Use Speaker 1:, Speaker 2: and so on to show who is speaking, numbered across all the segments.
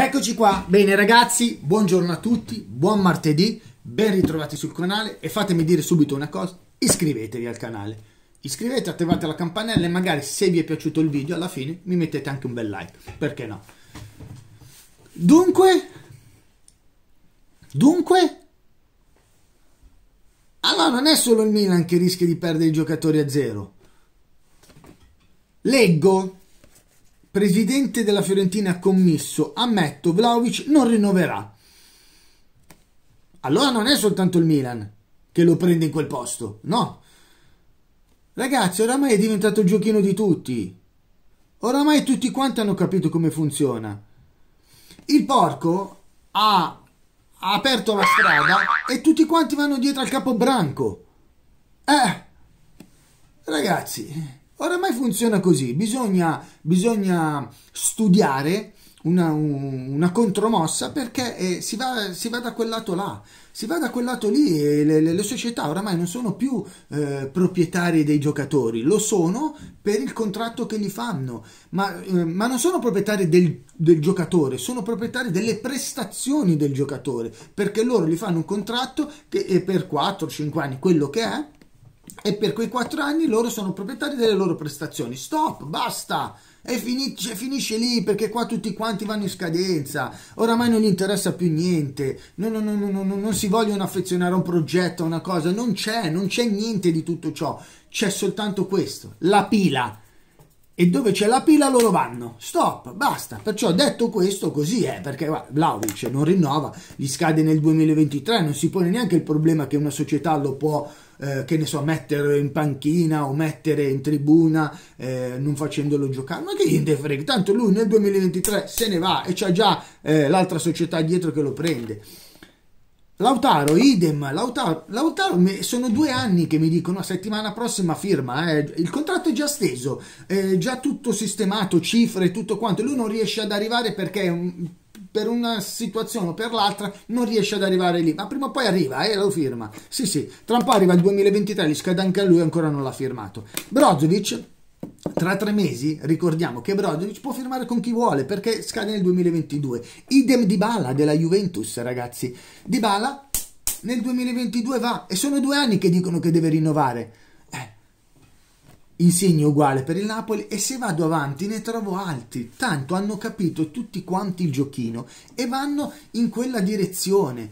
Speaker 1: Eccoci qua, bene ragazzi, buongiorno a tutti, buon martedì, ben ritrovati sul canale e fatemi dire subito una cosa, iscrivetevi al canale, iscrivetevi, attivate la campanella e magari se vi è piaciuto il video alla fine mi mettete anche un bel like, perché no? Dunque, dunque, allora non è solo il Milan che rischia di perdere i giocatori a zero, leggo presidente della Fiorentina commisso, ammetto, Vlaovic non rinnoverà. Allora non è soltanto il Milan che lo prende in quel posto, no. Ragazzi, oramai è diventato il giochino di tutti. Oramai tutti quanti hanno capito come funziona. Il porco ha, ha aperto la strada e tutti quanti vanno dietro al capo branco. Eh, ragazzi, Oramai funziona così, bisogna, bisogna studiare una, una, contromossa perché eh, si, va, si, va, da quel lato là, si va da quel lato lì e le, le, le società oramai non sono più eh, proprietarie dei giocatori, lo sono per il contratto che gli fanno, ma, eh, ma non sono proprietari del, del, giocatore, sono proprietari delle prestazioni del giocatore perché loro gli fanno un contratto che è eh, per 4-5 anni, quello che è e per quei quattro anni loro sono proprietari delle loro prestazioni. Stop, basta! E finisce, cioè, finisce, lì perché qua tutti quanti vanno in scadenza. Oramai non gli interessa più niente. Non, non, non, non si vogliono affezionare a un progetto, a una cosa. Non c'è, non c'è niente di tutto ciò. C'è soltanto questo: la pila. E dove c'è la pila loro vanno. Stop, basta. Perciò detto questo, così è, perché Vlaovic non rinnova, gli scade nel 2023, non si pone neanche il problema che una società lo può eh, che ne so, mettere in panchina o mettere in tribuna eh, non facendolo giocare. Ma che niente frega, tanto lui nel 2023 se ne va e c'ha già eh, l'altra società dietro che lo prende. Lautaro, idem, Lautaro, Lautaro, sono due anni che mi dicono ah, settimana prossima firma, eh, il contratto è già steso, è già tutto sistemato, cifre, tutto quanto, lui non riesce ad arrivare perché è un, per una situazione o per l'altra non riesce ad arrivare lì, ma prima o poi arriva e eh, lo firma. Sì, sì, tra un po' arriva il 2023, gli scade anche a lui, ancora non l'ha firmato. Brozovic tra tre mesi ricordiamo che Brozovic può firmare con chi vuole perché scade nel 2022. Idem di Bala della Juventus, ragazzi. Di Bala nel 2022 va e sono due anni che dicono che deve rinnovare. Insegno uguale per il Napoli e se vado avanti ne trovo altri, tanto hanno capito tutti quanti il giochino e vanno in quella direzione.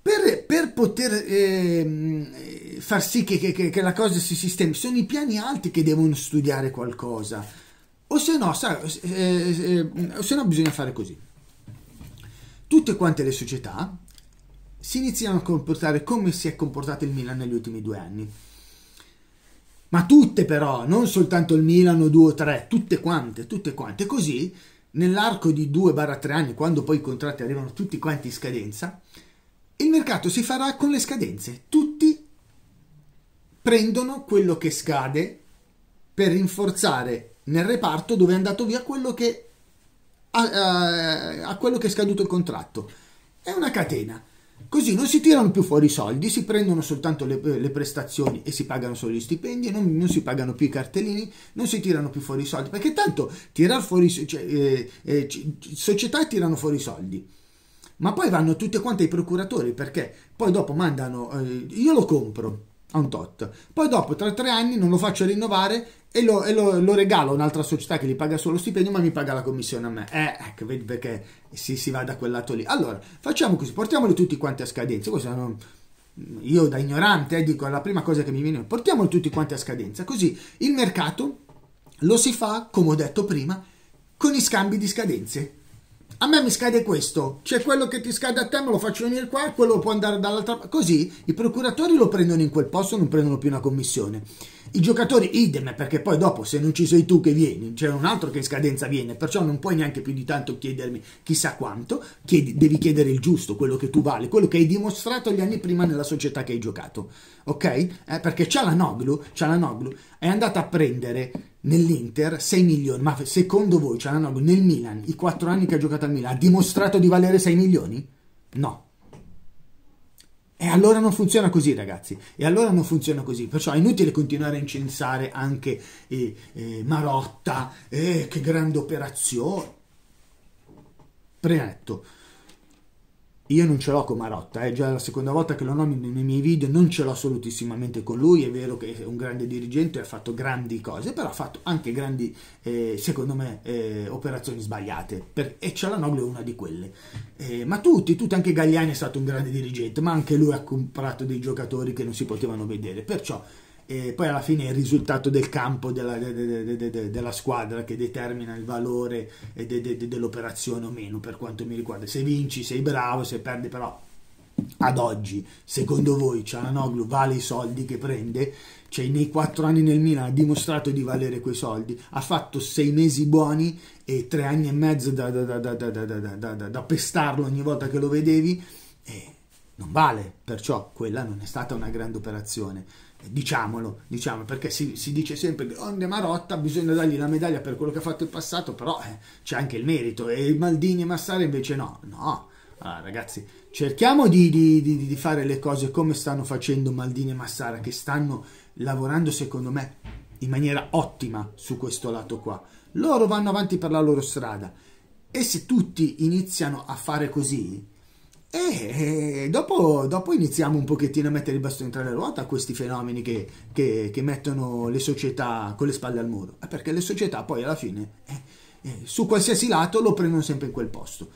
Speaker 1: Per, per poter eh, far sì che, che, che, la cosa si sistemi, sono i piani alti che devono studiare qualcosa, o se no, sa, eh, eh, se no bisogna fare così. Tutte quante le società si iniziano a comportare come si è comportato il Milan negli ultimi due anni ma tutte però, non soltanto il Milano 2 o 3, tutte quante, tutte quante. Così nell'arco di 2-3 anni, quando poi i contratti arrivano tutti quanti in scadenza, il mercato si farà con le scadenze. Tutti prendono quello che scade per rinforzare nel reparto dove è andato via quello che a, a, a quello che è scaduto il contratto. È una catena. Così non si tirano più fuori i soldi, si prendono soltanto le, eh, le prestazioni e si pagano solo gli stipendi, non, non, si pagano più i cartellini, non si tirano più fuori i soldi, perché tanto tirar fuori, cioè, eh, eh, società tirano fuori i soldi, ma poi vanno tutte quante ai procuratori perché poi dopo mandano, eh, io lo compro, a un tot. Poi dopo, tra tre anni, non lo faccio rinnovare e lo, e lo, lo regalo a un'altra società che gli paga solo lo stipendio, ma mi paga la commissione a me. Eh, ecco, vedi perché si, si, va da quel lato lì. Allora, facciamo così, portiamoli tutti quanti a scadenza. Questo non, io da ignorante eh, dico la prima cosa che mi viene, portiamoli tutti quanti a scadenza. Così il mercato lo si fa, come ho detto prima, con i scambi di scadenze a me mi scade questo, c'è quello che ti scade a te, me lo faccio venire qua, quello può andare dall'altra parte. Così i procuratori lo prendono in quel posto, non prendono più una commissione. I giocatori idem, perché poi dopo se non ci sei tu che vieni, c'è un altro che in scadenza viene, perciò non puoi neanche più di tanto chiedermi chissà quanto, chiedi, devi chiedere il giusto, quello che tu vale, quello che hai dimostrato gli anni prima nella società che hai giocato, ok? Eh, perché Cialanoglu, Cialanoglu è andata a prendere nell'Inter 6 milioni, ma secondo voi Cialanoglu nel Milan, i 4 anni che ha giocato al Milan, ha dimostrato di valere 6 milioni? No e allora non funziona così, ragazzi. E allora non funziona così. Perciò è inutile continuare a incensare anche eh, eh, Marotta. Eh, che grande operazione. Premetto io non ce l'ho con Marotta, è eh. già la seconda volta che lo nomino nei miei video, non ce l'ho assolutissimamente con lui, è vero che è un grande dirigente, ha fatto grandi cose, però ha fatto anche grandi, eh, secondo me, eh, operazioni sbagliate, per, e Cialanoglu è una di quelle. Eh, ma tutti, tutti, anche Gagliani è stato un grande dirigente, ma anche lui ha comprato dei giocatori che non si potevano vedere, perciò e poi alla fine è il risultato del campo della, de, de, de, della squadra che determina il valore dell'operazione o meno per quanto mi riguarda se vinci sei bravo se perdi però ad oggi secondo voi Cialanoglu vale i soldi che prende cioè nei quattro anni nel Milan ha dimostrato di valere quei soldi ha fatto sei mesi buoni e tre anni e mezzo da, da, da, da pestarlo ogni volta che lo vedevi e non vale perciò quella non è stata una grande operazione Diciamolo, diciamo, perché si, si, dice sempre che onde Marotta bisogna dargli la medaglia per quello che ha fatto in passato, però eh, c'è anche il merito e Maldini e Massara invece no, no. Allora, ragazzi, cerchiamo di, di, di, di, fare le cose come stanno facendo Maldini e Massara, che stanno lavorando, secondo me, in maniera ottima su questo lato qua. Loro vanno avanti per la loro strada e se tutti iniziano a fare così, e dopo, dopo, iniziamo un pochettino a mettere il bastone tra le ruote a questi fenomeni che, che, che, mettono le società con le spalle al muro, eh, perché le società poi alla fine eh, eh, su qualsiasi lato lo prendono sempre in quel posto.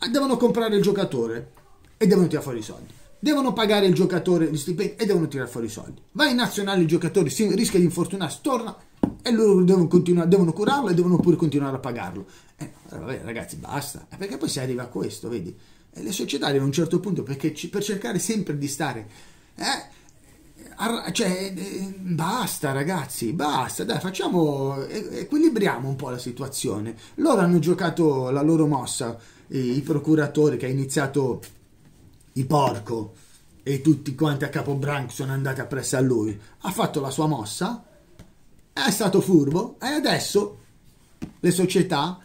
Speaker 1: Ah, devono comprare il giocatore e devono tirare fuori i soldi. Devono pagare il giocatore gli stipendi e devono tirare fuori i soldi. Va in nazionale il giocatore, si, rischia di infortunarsi, torna e loro devono, devono, curarlo e devono pure continuare a pagarlo. Eh, vabbè ragazzi basta, eh, perché poi si arriva a questo, vedi? E le società arrivano a un certo punto perché per cercare sempre di stare... Eh, cioè, eh, basta ragazzi, basta, dai, facciamo, equilibriamo un po' la situazione. Loro hanno giocato la loro mossa, i procuratori che ha iniziato il porco e tutti quanti a Capobranco sono andati appresso a lui, ha fatto la sua mossa, è stato furbo e adesso le società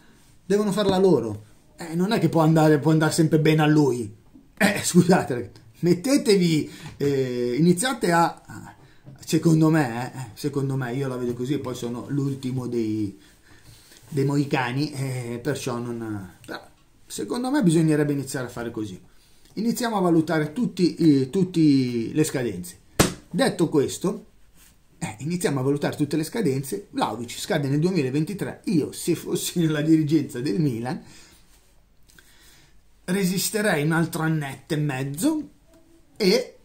Speaker 1: devono farla loro eh, non è che può andare, può andare sempre bene a lui. Eh, scusate, mettetevi, eh, iniziate a... Secondo me, eh, secondo me, io la vedo così, poi sono l'ultimo dei, dei mohicani, eh, perciò non... Però, secondo me bisognerebbe iniziare a fare così. Iniziamo a valutare tutte eh, le scadenze. Detto questo, eh, iniziamo a valutare tutte le scadenze. Vlaovic scade nel 2023. Io, se fossi nella dirigenza del Milan, resisterei un altro annetto e mezzo e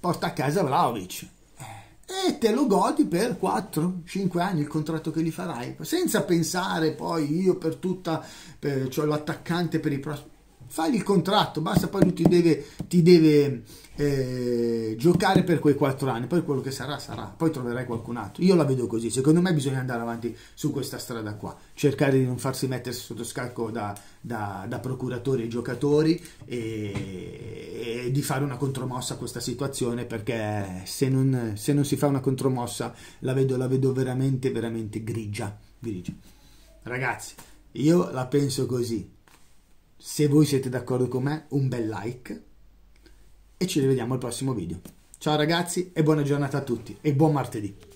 Speaker 1: porta a casa Vlaovic eh. e te lo godi per 4-5 anni il contratto che gli farai senza pensare poi io per tutta per, cioè l'attaccante per i prossimi fagli il contratto, basta poi lui ti deve, ti deve eh, giocare per quei quattro anni, poi quello che sarà sarà, poi troverai qualcun altro. Io la vedo così, secondo me bisogna andare avanti su questa strada qua, cercare di non farsi mettere sotto scacco da, da, da procuratori e giocatori e, e, di fare una contromossa a questa situazione perché se non, se non si fa una contromossa la vedo, la vedo veramente, veramente grigia. grigia. Ragazzi, io la penso così se voi siete d'accordo con me, un bel like e ci rivediamo al prossimo video. Ciao ragazzi e buona giornata a tutti e buon martedì.